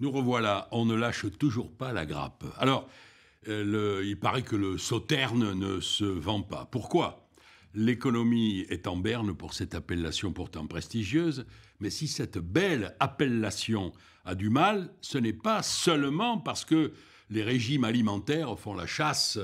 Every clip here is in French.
Nous revoilà, on ne lâche toujours pas la grappe. Alors, euh, il paraît que le sauterne ne se vend pas. Pourquoi L'économie est en berne pour cette appellation pourtant prestigieuse, mais si cette belle appellation a du mal, ce n'est pas seulement parce que les régimes alimentaires font la chasse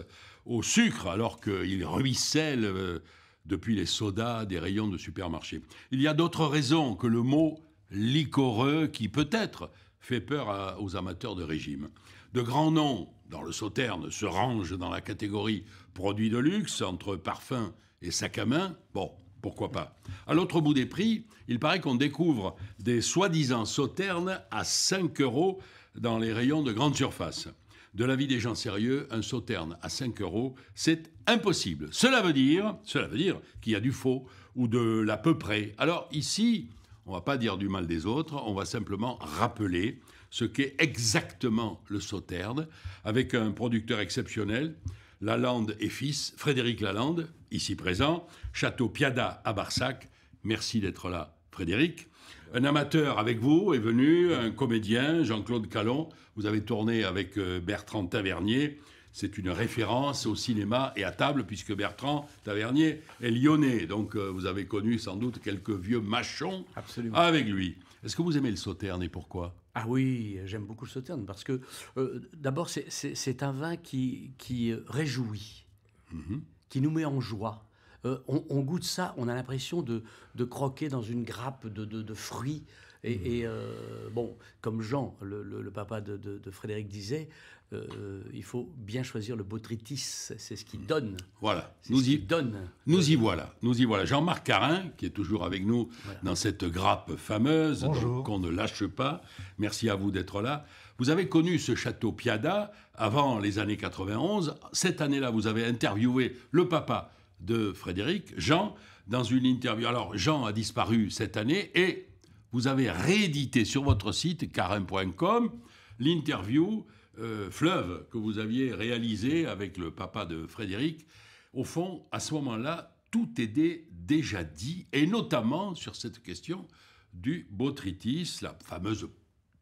au sucre alors qu'ils ruisselle euh, depuis les sodas des rayons de supermarché. Il y a d'autres raisons que le mot liquoreux qui peut-être fait peur aux amateurs de régime. De grands noms dans le sauterne se rangent dans la catégorie produits de luxe entre parfums et sac à main. Bon, pourquoi pas. À l'autre bout des prix, il paraît qu'on découvre des soi-disant sauternes à 5 euros dans les rayons de grande surface. De l'avis des gens sérieux, un sauterne à 5 euros, c'est impossible. Cela veut dire, cela veut dire qu'il y a du faux ou de l'à peu près. Alors ici, on ne va pas dire du mal des autres, on va simplement rappeler ce qu'est exactement le sauterne, avec un producteur exceptionnel, Lalande et fils, Frédéric Lalande, ici présent, Château Piada à Barsac. Merci d'être là, Frédéric. Un amateur avec vous est venu, un comédien, Jean-Claude Calon. Vous avez tourné avec euh, Bertrand Tavernier c'est une référence au cinéma et à table, puisque Bertrand Tavernier est lyonnais. Donc euh, vous avez connu sans doute quelques vieux machons avec lui. Est-ce que vous aimez le sauterne et pourquoi Ah oui, j'aime beaucoup le sauterne parce que euh, d'abord c'est un vin qui, qui euh, réjouit, mhm. qui nous met en joie. on, goûte ça, on a l'impression de, croquer dans une grappe de, de fruits et, hmm. euh, bon, comme Jean, le, papa de, Frédéric, disait, euh, il faut bien choisir le botrytis, c'est ce qui donne. Voilà, nous y donne. Nous y voilà, nous y voilà. Jean-Marc Carin, qui est toujours avec nous dans cette grappe fameuse qu'on ne lâche pas. Merci à vous d'être là. Vous avez connu ce château Piada avant les années 91. Cette année-là, vous avez interviewé le papa de Frédéric, Jean, dans une interview. Alors, Jean a disparu cette année et vous avez réédité sur votre site carin.com l'interview euh, Fleuve que vous aviez réalisée avec le papa de Frédéric. Au fond, à ce moment-là, tout était déjà dit, et notamment sur cette question du botrytis, la fameuse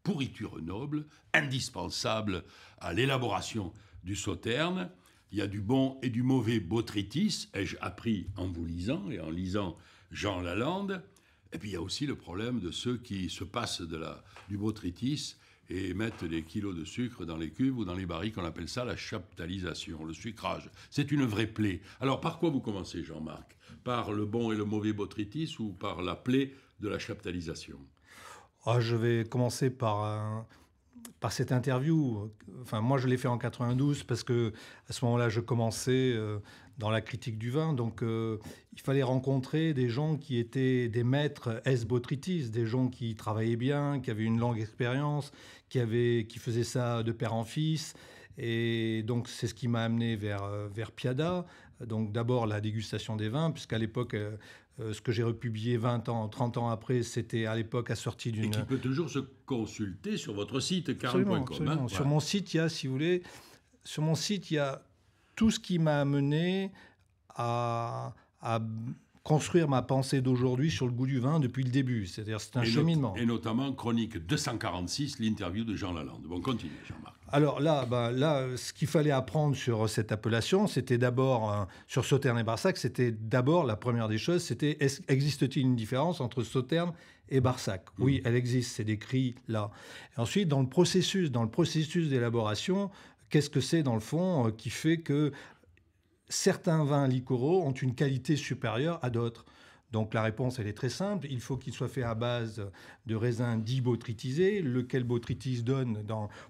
pourriture noble, indispensable à l'élaboration du sauterne. Il y a du bon et du mauvais botrytis, ai-je appris en vous lisant et en lisant Jean Lalande. Et puis il y a aussi le problème de ceux qui se passent de la, du botrytis et mettent des kilos de sucre dans les cuves ou dans les barils, qu'on appelle ça la chaptalisation, le sucrage. C'est une vraie plaie. Alors par quoi vous commencez, Jean-Marc Par le bon et le mauvais botrytis ou par la plaie de la chaptalisation ah, Je vais commencer par par cette interview. Enfin, moi, je l'ai fait en 92 parce que à ce moment-là, je commençais euh, dans la critique du vin. Donc euh, il fallait rencontrer des gens qui étaient des maîtres esbotritis, des gens qui travaillaient bien, qui avaient une longue expérience, qui, avaient, qui faisaient ça de père en fils. Et donc c'est ce qui m'a amené vers, euh, vers Piada. Donc d'abord la dégustation des vins, puisqu'à l'époque, euh, ce que j'ai republié 20 ans, 30 ans après, c'était à l'époque assorti d'une... Et qui peut toujours se consulter sur votre site, carl.com. Hein. Sur mon site, il y a, si vous voulez, sur mon site, il y a tout ce qui m'a amené à, construire ma pensée d'aujourd'hui sur le goût du vin depuis le début. C'est-à-dire, c'est un cheminement. et notamment chronique 246, l'interview de Jean Lalande. Bon, continue, Jean-Marc. Alors là, ben, là, ce qu'il fallait apprendre sur cette appellation, c'était d'abord euh, sur Sauterne et Barsac, c'était d'abord la première des choses, c'était existe-t-il une différence entre Sauterne et Barsac mmh. Oui, elle existe, c'est décrit là. ensuite, dans le processus, dans le processus d'élaboration, Qu'est-ce que c'est dans le fond euh, qui fait que certains vins liquoraux ont une qualité supérieure à d'autres donc la réponse, elle est très simple. Il faut qu'il soit fait à base de raisins dits lequel botrytis donne,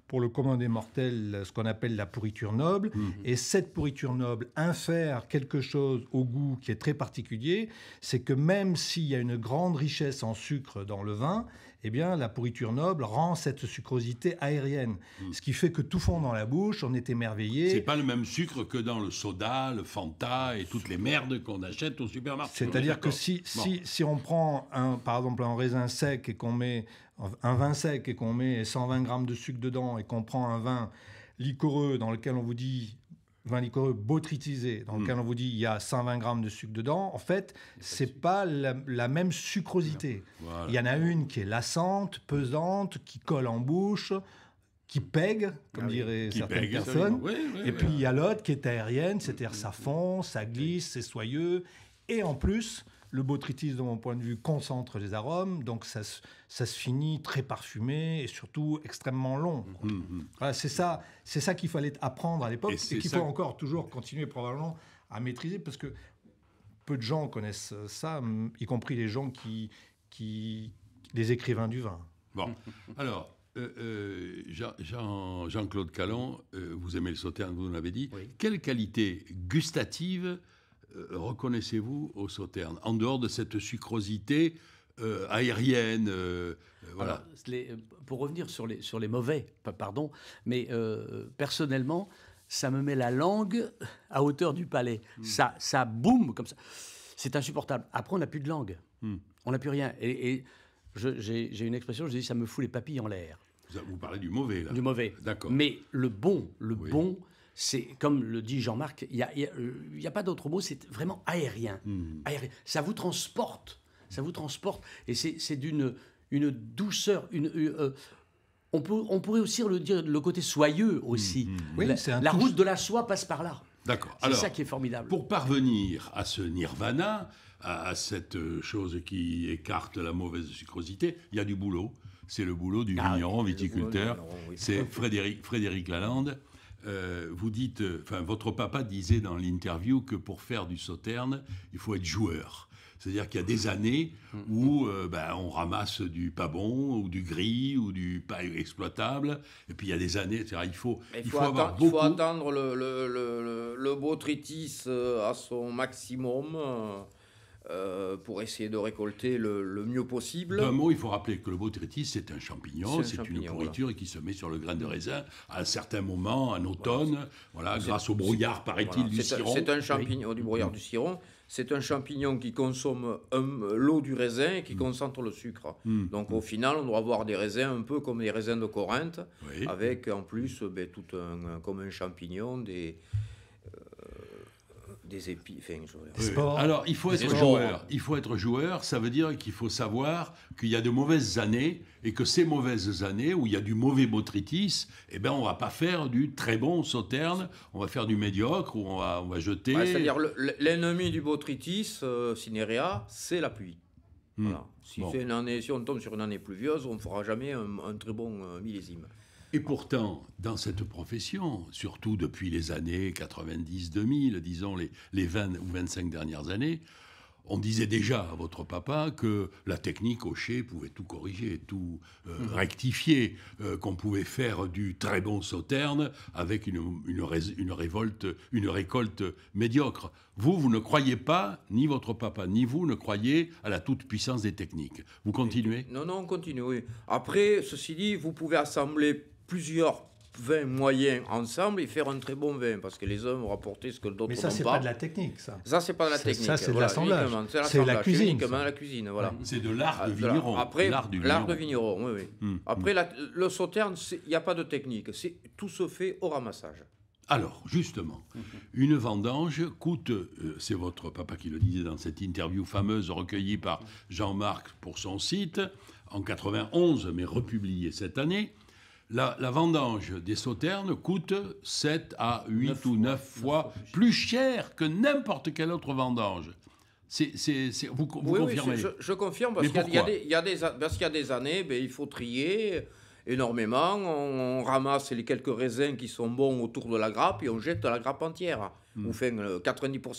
pour le commun des mortels, ce qu'on appelle la pourriture noble. Mmh. Et cette pourriture noble infère quelque chose au goût qui est très particulier. C'est que même s'il y a une grande richesse en sucre dans le vin, eh bien, la pourriture noble rend cette sucrosité aérienne. Hmm. Ce qui fait que tout fond dans la bouche, on est émerveillé. C'est pas le même sucre que dans le soda, le Fanta et toutes les merdes qu'on achète au supermarché. C'est-à-dire que si, si, si on prend, un, par exemple, un raisin sec et qu'on met un vin sec et qu'on met 120 grammes de sucre dedans et qu'on prend un vin liquoreux dans lequel on vous dit vin liquoreux botrytisé, dans lequel hmm. on vous dit il y a 120 grammes de sucre dedans, en fait, c'est pas la, même sucrosité. Il y en a une qui est lassante, pesante, qui colle en bouche, qui pègue, comme ah dirait certaines personnes. et puis il y a l'autre qui est aérienne, c'est-à-dire mm, ça mm, mm. fond, ça glisse, c'est soyeux. Et en plus, le botrytis, de mon point de vue, concentre les arômes, donc ça, se finit très parfumé et surtout extrêmement long. Mm-hmm, mm-hmm. Ah, c'est ça, c'est ça qu'il fallait apprendre à l'époque et, qu'il faut encore toujours continuer probablement à maîtriser parce que peu de gens connaissent ça, mm, y compris les gens qui, qui les écrivains du vin. Bon, alors. Euh, euh, Jean-Claude Calon, euh, vous aimez le sauterne, hein, vous l'avez dit. Quelle qualité gustative euh, reconnaissez-vous au Sauternes En dehors de cette sucrosité euh, aérienne, euh, voilà. pour revenir sur les, sur les mauvais, pardon, mais personnellement, ça me met la langue à hauteur du palais. Hmm. Ça, ça boum, comme ça. C'est insupportable. Après, on n'a plus de langue. Hmm. On n'a plus rien. Et, j'ai une expression, je dis, ça me fout les papilles en l'air. Vous parlez du mauvais, là. Du mauvais. D'accord. Mais le bon, le bon, c'est comme le dit Jean-Marc, il n'y a, pas d'autre mot, c'est vraiment hmm. aérien. Ça vous transporte, ça vous transporte, et c'est d'une une douceur, une... Euh, on, peut, on pourrait aussi le dire le côté soyeux aussi. Hmm, hmm. la, route de la soie passe par là. D'accord. C'est ça qui est formidable. Pour parvenir à ce nirvana, à, cette euh, chose qui écarte la mauvaise sucrosité, il y a du boulot. C'est le boulot ah du vigneron viticulteur. C'est Frédéric, Frédéric Lalande euh, vous dites, euh, enfin, votre papa disait dans l'interview que pour faire du sauterne, il faut être joueur. C'est-à-dire qu'il y a des années où euh, ben, on ramasse du pas bon, ou du gris, ou du pas exploitable. Et puis il y a des années, Il faut, il faut, attendre, le, le beau tritis à son maximum. Euh, pour essayer de récolter le, mieux possible. D'un mot, il faut rappeler que le botrytis, c'est un champignon, c'est une pourriture qui se met sur le grain de mmh. raisin à un certain moment, en automne, voilà, grâce au brouillard, paraît-il, du siron. – C'est un champignon, du brouillard mmh. du siron, c'est un champignon qui consomme l'eau du raisin et qui mmh. concentre le sucre. Donc au final, on doit avoir des raisins un peu comme les raisins de Corinthe, avec en plus ben, tout un, comme un champignon des des épis. Alors, il faut être joueur. Il faut être joueur. Ça veut dire qu'il faut savoir qu'il y a de mauvaises années et que ces mauvaises années où il y a du mauvais botrytis, eh ben, on va pas faire du très bon sauterne. On va faire du médiocre ou on va, jeter. C'est-à-dire l'ennemi du botrytis, cinérea, euh, cinerea, c'est la pluie. Hmm. Voilà. Si, on tombe sur une année pluvieuse, on ne fera jamais un, très bon euh, millésime. Et pourtant, dans cette profession, surtout depuis les années 90-2000, disons les, les 20 ou 25 dernières années, on disait déjà à votre papa que la technique au Hocher pouvait tout corriger, tout euh, hmm. rectifier, euh, qu'on pouvait faire du très bon sauterne avec une, une, révolte, une récolte médiocre. Vous, vous ne croyez pas, ni votre papa, ni vous ne croyez à la toute-puissance des techniques. Vous continuez Non, non, on continue. Oui. Après, ceci dit, vous pouvez assembler plusieurs vins moyens ensemble et faire un très bon vin parce que les hommes vont rapporté ce que d'autres n'ont pas. Mais ça c'est pas de la technique ça. Ça c'est pas de la technique. Ça c'est de l'assemblage. C'est la cuisine. la cuisine voilà. C'est de l'art ah, de vigneron. Après l'art du De vigneron. oui mmh, mmh. Après le sauterne il n'y a pas de technique, tout se fait au ramassage. Alors, justement, mmh. une vendange coûte, euh, c'est votre papa qui le disait dans cette interview fameuse recueillie par Jean-Marc pour son site, en 91, mais republiée cette année, la, vendange des sauternes coûte 7 à 8 ou 9 fois, plus cher que n'importe quelle autre vendange. vous, confirmez oui, je, confirme parce qu'il y, a des années, ben, il faut trier énormément, on, ramasse les quelques raisins qui sont bons autour de la grappe et on jette la grappe entière. Hmm. On fait 90%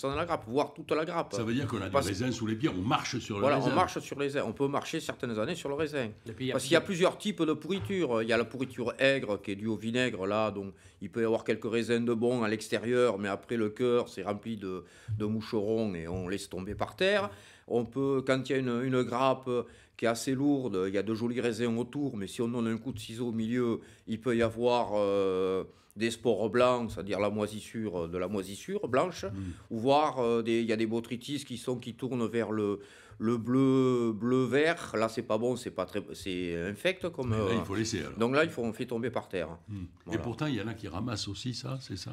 euh, de la grappe, voire toute la grappe. Ça veut dire qu'on a du raisin sous les pieds, on marche sur le raisin. on marche sur les raisins. On peut marcher certaines années sur le raisin. Parce qu'il y a plusieurs types de pourriture. Il y a la pourriture aigre qui est due au vinaigre, là, donc il peut y avoir quelques raisins de bons à l'extérieur, mais après le cœur, c'est rempli de, de moucherons et on laisse tomber par terre. On peut, quand il y a une, grappe euh, qui est assez lourde, il y a de jolis raisins autour, mais si on donne un coup de ciseau au milieu, il peut y avoir euh, des spores blancs, c'est-à-dire la moisissure, euh, de la moisissure blanche, mm. ou voir il y a des botrytis qui sont qui tournent vers le, bleu bleu vert là c'est pas bon c'est pas très c'est infect comme il faut laisser donc là il faut on fait tomber par terre mm. et pourtant il y en a qui ramassent aussi ça c'est ça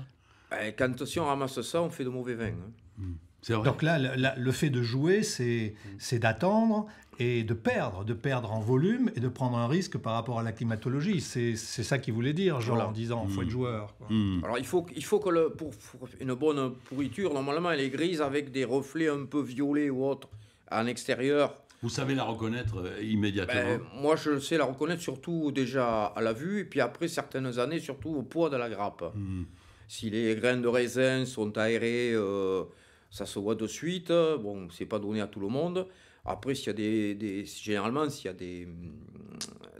ben, quand si on ramasse ça on fait de mauvais vins hein. mm. Donc là, le fait de jouer, mm. c'est d'attendre et de perdre, de perdre en volume et de prendre un risque par rapport à la climatologie. C'est ça qu'il voulait dire, genre en disant, il faut mm. être joueur. Mm. Alors il faut, il faut que le, pour, une bonne pourriture, normalement, elle est grise avec des reflets un peu violets ou autres en extérieur. Vous savez la reconnaître euh, immédiatement ben, Moi, je sais la reconnaître surtout déjà à la vue, et puis après certaines années, surtout au poids de la grappe. Si les graines de raisin sont aérées... Euh, ça se voit de suite. Bon, c'est pas donné à tout le monde. Après, s'il y a des, des généralement, s'il y a des, mm,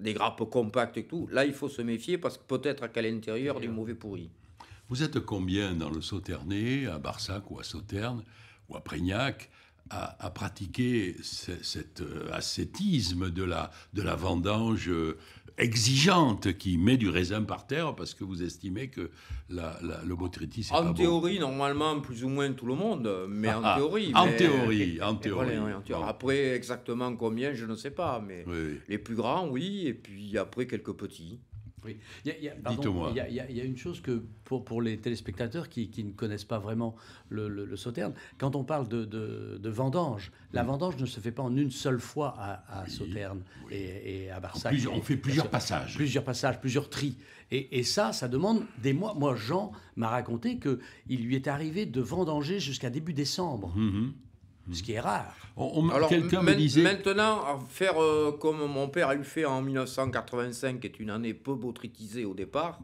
des grappes compactes et tout, là, il faut se méfier parce que peut-être qu'à l'intérieur, du mauvais pourri. Vous êtes combien dans le Sauternay, à Barsac ou à Sauterne ou à Prégnac à, pratiquer cet euh, ascétisme de la, de la vendange euh, exigeante qui met du raisin par terre parce que vous estimez que la, la, le botrytis est En théorie, normalement, plus ou moins tout le monde, mais en ah, ah. théorie. En théorie, en théorie. Après, exactement combien, je ne sais pas, mais les plus grands, oui, et puis après quelques petits. Il y, a, il, y a, une chose que pour, pour les téléspectateurs qui, ne connaissent pas vraiment le, le, Sauterne, quand on parle de, vendange, la vendange ne se fait pas en une seule fois à, à Sauterne et, à Barsac. on fait plusieurs passages. Plusieurs passages, plusieurs tris. Et, ça, ça demande des mois. Moi, Jean m'a raconté qu'il lui est arrivé de vendanger jusqu'à début décembre. Mhm ce qui est rare. Alors, Maintenant, faire euh, comme mon père a eu fait en 1985, qui est une année peu botritisée au départ,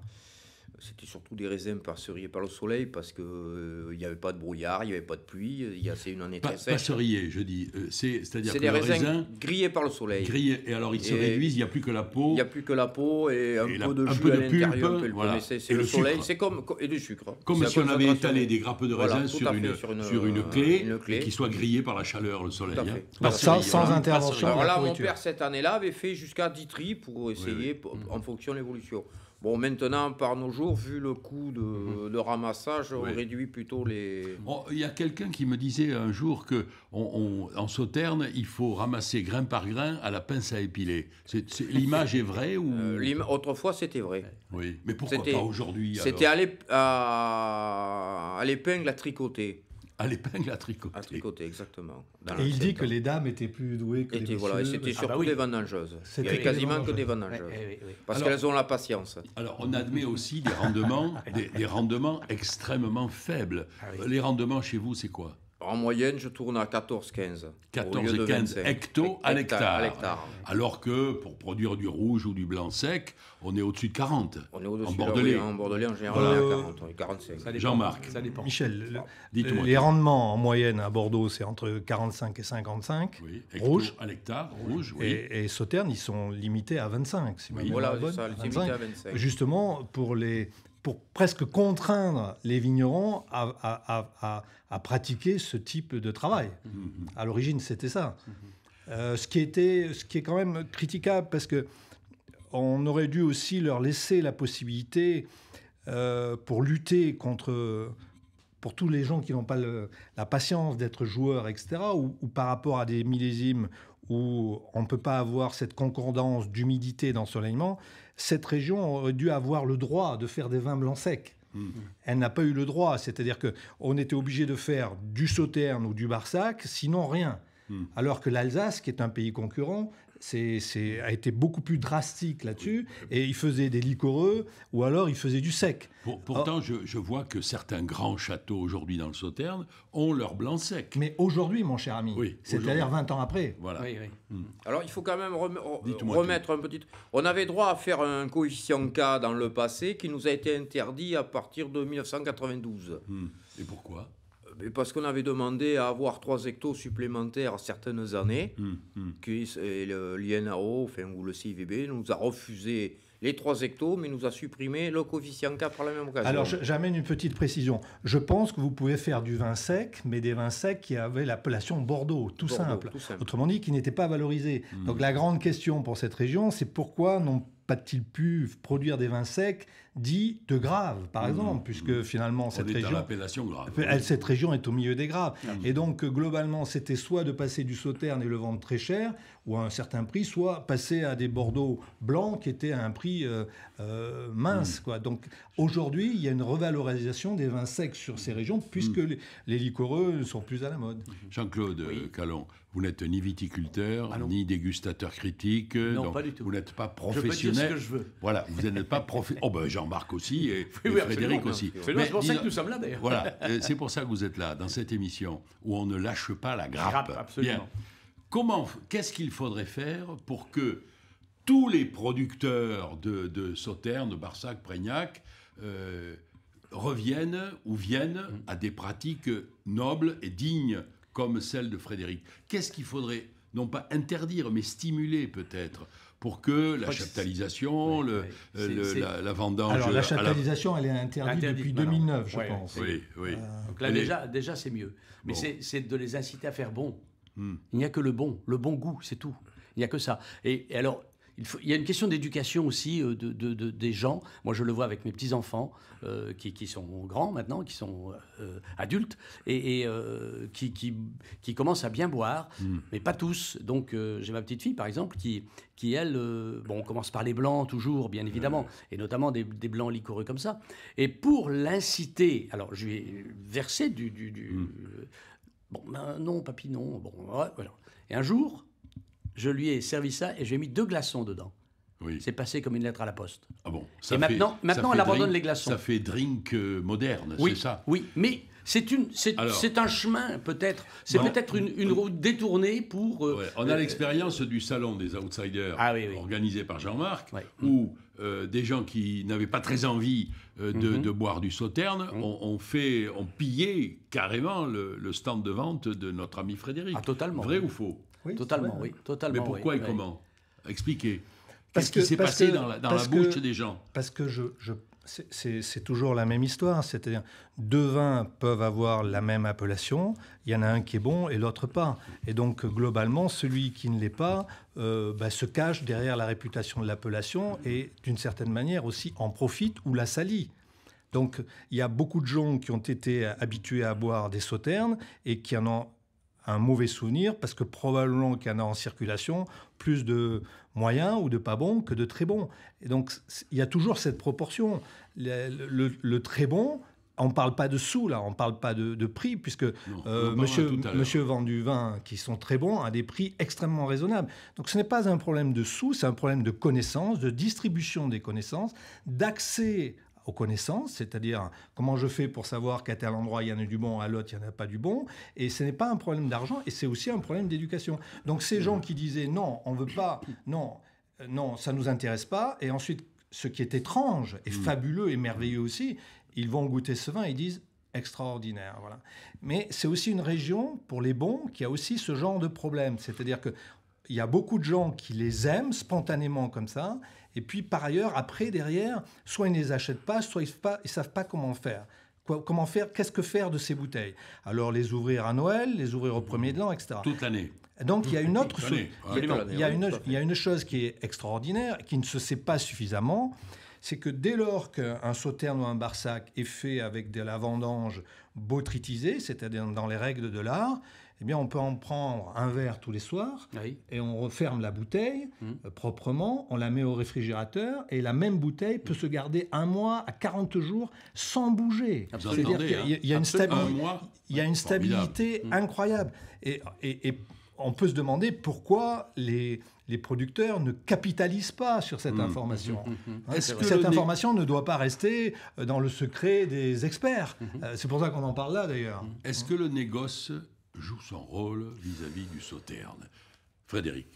c'était surtout des raisins parceriers par le soleil parce qu'il euh, n'y avait pas de brouillard, il n'y avait pas de pluie, c'est une année très sèche. je dis. Euh, c'est-à-dire des raisins, grillés par le soleil. Grillés, et alors ils se réduisent, il n'y a plus que la peau. Il n'y a plus que la peau et un peu de jus à l'intérieur. Voilà. C'est le, soleil, c'est comme, et du sucre. Comme si on avait étalé des grappes de raisins sur, une, sur, euh, une, clé, et qui soit grillée par la chaleur, le soleil. Hein. Sans hein. intervention. Alors là, mon père, cette année-là, avait fait jusqu'à 10 tris pour essayer en fonction de l'évolution. Bon, maintenant, par nos jours, vu le coût de, mhm. ramassage, on réduit plutôt les. Il y a quelqu'un qui me disait un jour que en sauterne, il faut ramasser grain par grain à la pince à épiler. L'image est vraie ou euh, Autrefois, c'était vrai. Oui, mais pourquoi pas aujourd'hui C'était à l'épingle à tricoter à l'épingle à tricoter. À tricoter, exactement. Et il dit que les dames étaient plus douées que les messieurs. Voilà, et c'était surtout ah bah des vendangeuses. C'était quasiment que des vendangeuses. parce qu'elles ont la patience. Alors, on admet aussi des rendements, des, rendements extrêmement faibles. Ah les rendements chez vous, c'est quoi en moyenne, je tourne à 14-15. 14 15 hecto à l'hectare. Alors que pour produire du rouge ou du blanc sec, on est au-dessus de 40. On est au-dessus en Bordelais. en Bordelais, en général, on est à 40, 45. Jean-Marc. Michel, ah, dites Michel, euh, les rendements en moyenne à Bordeaux, c'est entre 45 et 55. rouge. à l'hectare, rouge, oui. Et, et Sauternes, ils sont limités à 25, si voilà, c'est Ça, limités À 25. Justement, pour les, pour presque contraindre les vignerons à, pratiquer ce type de travail. Mm-hmm. À l'origine, c'était ça. Mm-hmm. Euh, ce, qui était, ce qui est quand même critiquable parce que on aurait dû aussi leur laisser la possibilité euh, pour lutter contre pour tous les gens qui n'ont pas la patience d'être joueurs, etc., ou, par rapport à des millésimes où on ne peut pas avoir cette concordance d'humidité d'ensoleillement, cette région aurait euh, dû avoir le droit de faire des vins blancs secs. Mmh. Elle n'a pas eu le droit, c'est-à-dire que on était obligé de faire du Sauterne ou du Barsac, sinon rien. Mmh. Alors que l'Alsace, qui est un pays concurrent, c'est, mm. a été beaucoup plus drastique là-dessus. Et il faisait des liquoreux ou alors il faisait du sec. pourtant, je, vois que certains grands châteaux aujourd'hui dans le Sauterne ont leur blanc sec. Mais aujourd'hui, mon cher ami, c'est-à-dire 20 ans après. Voilà. Mm. Alors il faut quand même remettre un petit. On avait droit à faire un coefficient K dans le passé qui nous a été interdit à partir de 1992. Mm. Et pourquoi parce qu'on avait demandé à avoir 3 hectos supplémentaires à certaines années, hum, hum. l'INAO, enfin, ou le CIVB, nous a refusé les 3 hectos, mais nous a supprimé le coefficient K par la même occasion. Alors, j'amène une petite précision. Je pense que vous pouvez faire du vin sec, mais des vins secs qui avaient l'appellation Bordeaux, tout, simple. Autrement dit, qui n'étaient pas valorisés. Hum. Donc, la grande question pour cette région, c'est pourquoi n'ont pas t pu produire des vins secs dit de grave, par mm-hmm. exemple, puisque mm-hmm. finalement cette région, grave, cette région est au milieu des graves. Ah et donc euh, globalement, c'était soit de passer du sauterne et le vendre très cher, ou à un certain prix, soit passer à des Bordeaux blancs qui étaient à un prix euh, euh, mince. Mm. Quoi. Donc aujourd'hui, il y a une revalorisation des vins secs sur ces régions, puisque mm. les, les, ne sont plus à la mode. Mm-hmm. Jean-Claude Calon, vous n'êtes ni viticulteur, ah ni dégustateur critique. Non, pas du tout. Vous n'êtes pas professionnel. Je ce que je veux. Voilà, vous n'êtes pas professionnel. Oh ben, Jean Marc aussi, et, Frédéric aussi. C'est pour ça que nous sommes là d'ailleurs. Euh, c'est pour ça que vous êtes là, dans cette émission, où on ne lâche pas la grappe. absolument. Comment, qu'est-ce qu'il faudrait faire pour que tous les producteurs de, de Sauternes, Barsac, Prégnac, euh, reviennent ou viennent mm. à des pratiques nobles et dignes comme celle de Frédéric. Qu'est-ce qu'il faudrait, non pas interdire, mais stimuler peut-être pour que la chaptalisation, euh, la, vendange. Alors la chaptalisation, elle est interdite, depuis 2009, je pense. Oui, oui. Euh, Donc là, déjà, déjà c'est mieux. Mais c'est de les inciter à faire bon. Hmm. Il n'y a que le bon, le bon goût, c'est tout. Il n'y a que ça. et alors, il, y a une question d'éducation aussi euh, de, des gens. Moi, je le vois avec mes petits-enfants euh, qui, qui, sont grands maintenant, qui sont euh, adultes et, qui, qui, qui, commencent à bien boire, hmm. mais pas tous. Donc, j'ai ma petite fille, par exemple, qui, qui elle, bon, on commence par les blancs toujours, bien évidemment, et notamment des, des, blancs liquoreux comme ça. Et pour l'inciter, alors, je lui ai versé du. du, hmm. Bon, ben, non, papy, non. Bon, voilà. Et un jour, je lui ai servi ça et j'ai mis deux glaçons dedans. Oui. C'est passé comme une lettre à la poste. Ah bon Et maintenant, maintenant elle abandonne les glaçons. Ça fait drink euh, moderne, oui, c'est ça Oui, mais c'est un chemin peut-être. C'est peut-être une, route détournée pour. Euh, on a euh, l'expérience du salon des outsiders ah organisé par Jean-Marc, où des gens qui n'avaient pas très envie mhm. de, boire du sauterne mhm. ont, fait, ont pillé carrément le, stand de vente de notre ami Frédéric. Ah, totalement. Vrai ou faux totalement, oui. Mais pourquoi et comment Expliquez. Qu'est-ce qui s'est passé dans la, bouche des gens Parce que je, c'est toujours la même histoire. C'est-à-dire, deux vins peuvent avoir la même appellation. Il y en a un qui est bon et l'autre pas. Et donc, globalement, celui qui ne l'est pas euh, bah, se cache derrière la réputation de l'appellation et, d'une certaine manière, aussi en profite ou la salit. Donc, il y a beaucoup de gens qui ont été habitués à boire des sauternes et qui en ont un mauvais souvenir parce que probablement qu'il y en a en circulation plus de moyens ou de pas bons que de très bons. Et donc il y a toujours cette proportion. Le, très bon, on ne parle pas de sous, là, on parle pas de, prix, puisque euh, Monsieur Monsieur vend du vin qui sont très bons, à des prix extrêmement raisonnables. Donc ce n'est pas un problème de sous, c'est un problème de connaissances, de distribution des connaissances, d'accès aux connaissances, c'est-à-dire comment je fais pour savoir qu'à tel endroit il y en a du bon, à l'autre il n'y en a pas du bon. Et ce n'est pas un problème d'argent, et c'est aussi un problème d'éducation. Donc ces gens qui disaient non, on veut pas, non, euh, non, ça nous intéresse pas, et ensuite ce qui est étrange et mm. fabuleux et merveilleux aussi, ils vont goûter ce vin et disent extraordinaire. Voilà. Mais c'est aussi une région, pour les bons, qui a aussi ce genre de problème. C'est-à-dire qu'il y a beaucoup de gens qui les aiment spontanément comme ça, et puis par ailleurs, après, derrière, soit ils ne les achètent pas, soit ils ne savent pas comment faire comment faire, qu'est-ce que faire de ces bouteilles Alors les ouvrir à Noël, les ouvrir au premier de l'an, etc. Toute l'année. Donc il y a une autre chose, il, y a une chose qui est extraordinaire, qui ne se sait pas suffisamment, c'est que dès lors qu'un sauterne ou un barsac est fait avec de la vendange botrytisée, c'est-à-dire dans les règles de l'art, eh bien, on peut en prendre un verre tous les soirs et on referme la bouteille mmh. euh, proprement, on la met au réfrigérateur et la même bouteille peut mmh. se garder un mois à 40 jours sans bouger. cest à y a, hein. une, stabilité mmh. incroyable. Et, on peut se demander pourquoi les, producteurs ne capitalisent pas sur cette information. Hein, que cette information ne doit pas rester euh, dans le secret des experts. Euh, c'est pour ça qu'on en parle là d'ailleurs. Est-ce que le négoce joue son rôle vis-à-vis du sauterne Frédéric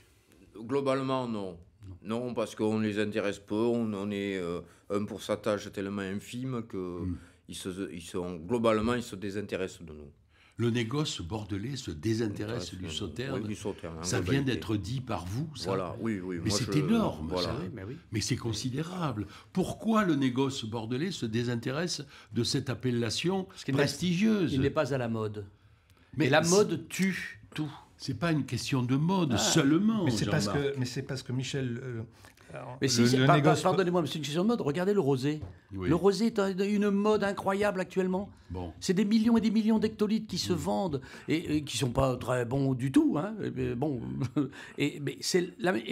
Globalement, non. Non, parce qu'on les intéresse pas, on en est euh, un pourcentage tellement infime que hmm. ils se, ils sont, globalement, ils se désintéressent de nous. Le négoce bordelais se désintéresse du sauterne. du ça vient d'être dit par vous, Voilà, oui, oui. Mais c'est énorme, ça. Mais, c'est considérable. Pourquoi le négoce bordelais se désintéresse de cette appellation prestigieuse Il n'est pas à la mode. Mais la mode tue tout. C'est pas une question de mode ah. seulement. Mais c'est parce que, mais c'est parce que Michel. Pardonnez-moi, mais c'est une question de mode. Regardez le rosé. Le rosé est une mode incroyable actuellement. Bon. C'est des millions et des millions d'hectolitres qui se mm. vendent et, qui qui sont pas très bons du tout. Hein. bon, et, mais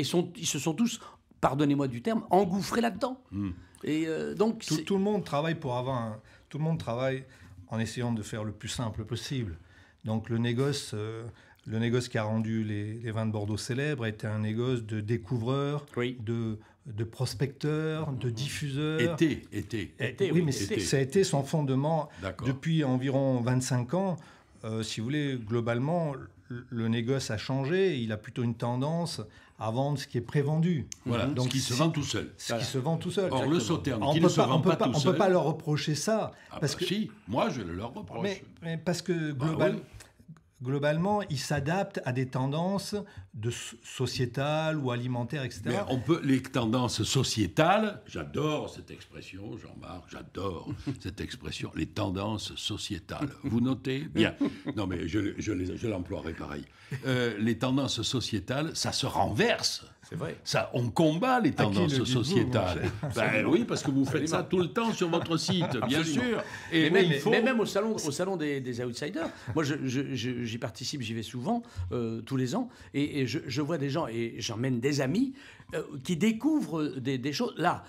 sont, ils se sont tous, pardonnez-moi du terme, engouffrés là-dedans. Mm. Et euh, donc tout, tout, le monde travaille pour avoir. tout le monde travaille en essayant de faire le plus simple possible. Donc le négoce, euh, le qui a rendu les, vins de Bordeaux célèbres était un négoce de découvreurs, de, de prospecteurs, de diffuseurs. Été, été. Eh, oui, mais ça a été son fondement depuis environ 25 ans. Euh, si vous voulez, globalement, le négoce a changé. Il a plutôt une tendance à vendre ce qui est prévendu. Voilà, Donc, ce qui se vend tout seul. Ce qui se vend tout seul. Or, le sauterne qui ne se vend pas, on On ne peut pas leur reprocher ça. Ah bah parce que... moi je le leur reproche. Mais, parce que bah global... globalement, ils s'adaptent à des tendances de sociétal ou alimentaire, etc. Mais on peut, les tendances sociétales, j'adore cette expression, Jean-Marc, j'adore cette expression, les tendances sociétales. Vous notez Bien. Non, mais je, je, l'emploierai pareil. Euh, les tendances sociétales, ça se renverse. C'est vrai. Ça, on combat les tendances sociétales. Ben oui, parce que vous faites ça tout le temps sur votre site, ah, bien sûr. Et mais, même, même, au salon, au salon des, outsiders. Moi, j'y participe, j'y vais souvent, euh, tous les ans. et et je, vois des gens, et j'emmène des amis, euh, qui découvrent des, choses. Là,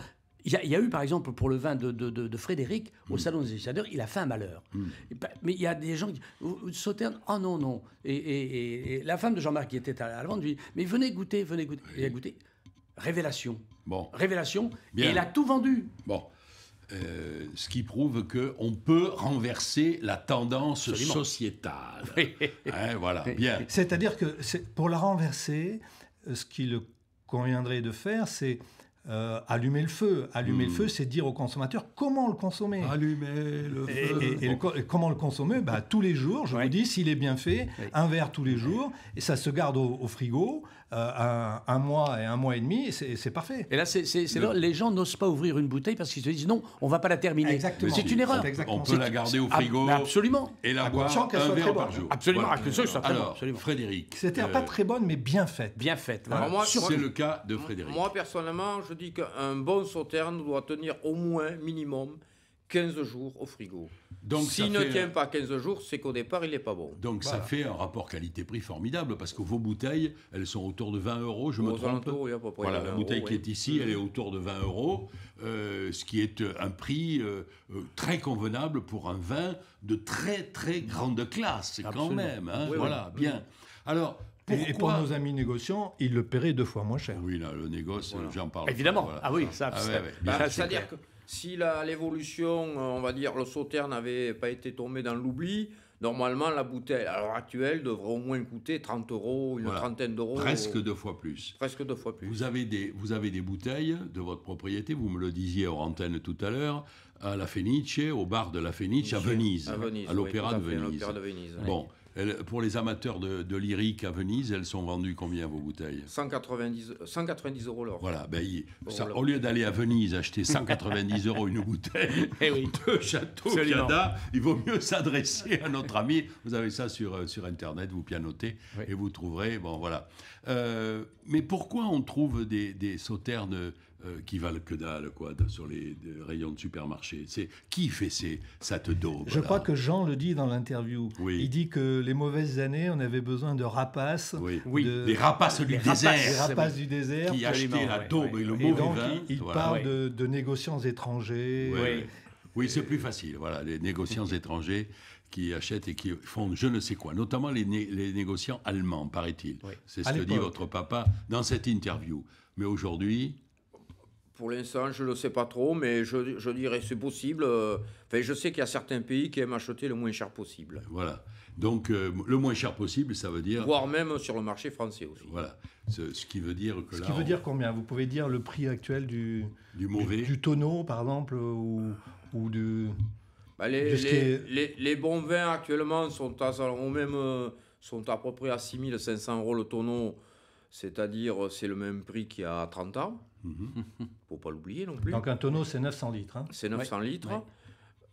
il y, a, eu, par exemple, pour le vin de, Frédéric, au mm. Salon des Éditeurs, il a fait un malheur. Mm. Mais il y a des gens qui sautèrent. Sauterne, oh non, non. Et, la femme de Jean-Marc, qui était à la vente, lui dit Mais venez goûter, venez goûter. il a goûté. Révélation. Bon. Révélation. Bien. Et il a tout vendu. Bon. Euh, ce qui prouve qu'on peut renverser la tendance sociétale. Hein, voilà, bien. C'est-à-dire que pour la renverser, euh, ce qu'il conviendrait de faire, c'est euh, allumer le feu. Allumer le hmm. feu, c'est dire au consommateurs comment le consommer. Allumer le feu. Et, comment le consommer bah, Tous les jours, je vous dis, s'il est bien fait, un verre tous les jours, et ça se garde au, frigo euh, un, mois et un mois et demi, et c'est parfait. Et là, c'est les gens n'osent pas ouvrir une bouteille parce qu'ils se disent non, on va pas la terminer. C'est une erreur. On peut la garder au frigo. Ah, absolument. Et la boire un verre par jour. Absolument. Alors, Frédéric. C'était euh, pas très bonne, mais bien faite. Bien faite. C'est le cas de Frédéric. Moi, personnellement, je dis qu'un bon sauterne doit tenir au moins minimum 15 jours au frigo. Donc S'il ne tient pas 15 jours, c'est qu'au départ, il n'est pas bon. Donc ça fait un rapport qualité-prix formidable, parce que vos bouteilles, elles sont autour de 20 euros, je me trompe. voilà, la bouteille qui est ici, elle est autour de 20 euros, euh, ce qui est euh, un prix euh, très convenable pour un vin de très très grande classe, quand même. Hein, voilà, mm. bien. Alors, et pour nos amis négociants, ils le paieraient deux fois moins cher. Oui, là, le négoce, j'en parle. Évidemment. Ah oui, ça, ah, bah, C'est-à-dire que si l'évolution, euh, on va dire, le sauter n'avait pas été tombé dans l'oubli, normalement, la bouteille, à l'heure actuelle, devrait au moins coûter 30 euros, une trentaine d'euros. Presque deux fois plus. Presque deux fois plus. Vous avez, des, vous avez des bouteilles de votre propriété, vous me le disiez hors antenne tout à l'heure, à la Fenice, au bar de la Fenice, à Venise, à, Venise, à l'Opéra de, Venise. Bon pour les amateurs de, lyrique à Venise, elles sont vendues combien vos bouteilles 190, 190 euros l'or. Voilà, ben, au lieu d'aller à Venise acheter 190 euros une bouteille et eh de Château il vaut mieux s'adresser à notre ami. Vous avez ça sur, euh, sur Internet, vous pianotez et vous trouverez. Bon, voilà. Euh, mais pourquoi on trouve des, des sauternes euh, qui valent que dalle quoi, sur les rayons de supermarché. C'est qui fait ces, cette daube Je crois que Jean le dit dans l'interview. Il dit que les mauvaises années, on avait besoin de rapaces. Oui, des rapaces du désert. Des rapaces du désert. Qui achetaient la daube et le mauvais donc, Il, parle de, négociants étrangers. Oui, c'est plus facile. Voilà, les négociants étrangers qui achètent et qui font je ne sais quoi, notamment les, négociants allemands, paraît-il. C'est ce que dit votre papa dans cette interview. Mais aujourd'hui, pour l'instant, je ne le sais pas trop, mais je, je dirais c'est possible. Euh, enfin, je sais qu'il y a certains pays qui aiment acheter le moins cher possible. Voilà. Donc, euh, le moins cher possible, ça veut dire. Voire même sur le marché français aussi. Voilà. Ce, qui veut dire que Ce qui veut dire combien Vous pouvez dire le prix actuel du. Du mauvais. Du, tonneau, par exemple, ou, ou du. Bah, les, les, bons vins actuellement sont à, même, euh, sont à peu près à 6500 euros le tonneau, c'est-à-dire c'est le même prix qu'il y a 30 ans il mhm. Pour faut pas l'oublier non plus. Donc un tonneau, c'est 900 litres. Hein. C'est 900 litres.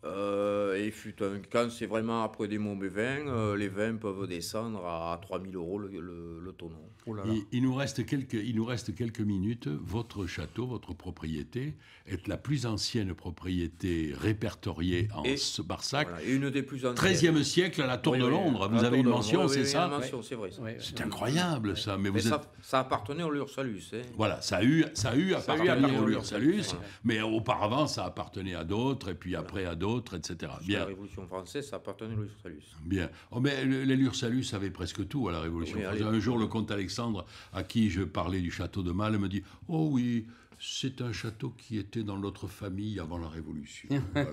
Euh, et fut quand c'est vraiment après des monts Bévin euh, les vins peuvent descendre à 3000 euros le, tonneau. Oh il, nous reste quelques, il nous reste quelques minutes. Votre château, votre propriété, est la plus ancienne propriété répertoriée en et, Barsac. et une des plus anciennes. 13e siècle à la Tour de Londres. vous avez une mention, c'est ça C'est incroyable ça. Mais, vous ça, ça, appartenait au Lursalus. Hein. Voilà, ça a eu, ça a eu ça au Lursalus. Mais auparavant, ça appartenait à d'autres et puis après à d'autres etc. Bien. La Révolution française, ça appartenait à Lursalus. Bien. Oh, mais les Lursalus presque tout à la Révolution française. Un jour, le comte Alexandre, à qui je parlais du château de Mal, me dit Oh oui, c'est un château qui était dans notre famille avant la Révolution.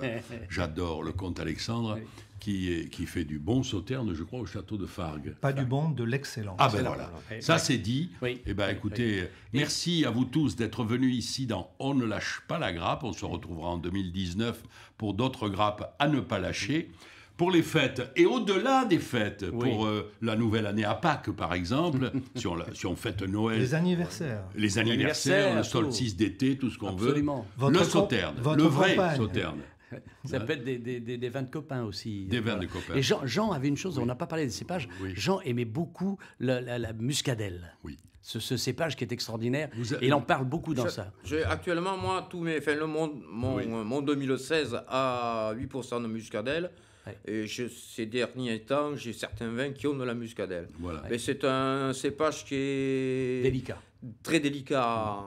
J'adore le comte Alexandre qui, qui, fait du bon sauterne, je crois, au château de Fargue. Pas du bon, de l'excellent. Ah ben voilà, ça c'est dit. Eh ben écoutez, euh, merci à vous tous d'être venus ici dans On ne lâche pas la grappe. On se retrouvera en 2019 pour d'autres grappes à ne pas lâcher. Pour les fêtes et au-delà des fêtes, pour euh, la nouvelle année à Pâques par exemple, si, on, fête Noël. Les anniversaires. Les anniversaires, le solstice d'été, tout ce qu'on veut. Absolument. le sauterne, le vrai sauterne. Ça peut être des, vins de copains aussi. Des vins de copains. Et Jean, avait une chose, on n'a pas parlé des cépages. Jean aimait beaucoup la, muscadelle. Oui. Ce, cépage qui est extraordinaire. Et il en parle beaucoup dans ça. actuellement, moi, tout mes, le monde, mon, 2016 a 8% de muscadelle. Et ces derniers temps, j'ai certains vins qui ont de la muscadelle. Voilà. Mais c'est un cépage qui est. Délicat. Très délicat.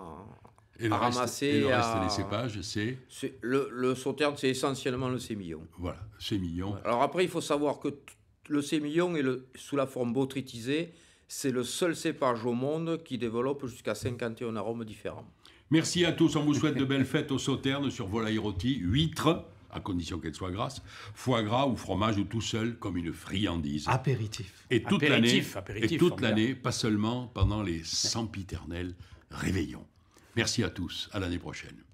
Et le reste, Et le des cépages, c'est le, le, sauterne, c'est essentiellement le sémillon. Voilà, sémillon. Alors après, il faut savoir que le sémillon est sous la forme botrytisée. C'est le seul cépage au monde qui développe jusqu'à 51 arômes différents. Merci à tous. On vous souhaite de belles fêtes au sauterne sur volaille rôti, huître, à condition qu'elle soit grasse, foie gras ou fromage ou tout seul comme une friandise. Apéritif. Et toute l'année, et toute l'année, pas seulement pendant les sempiternels réveillons. Merci à tous. À l'année prochaine.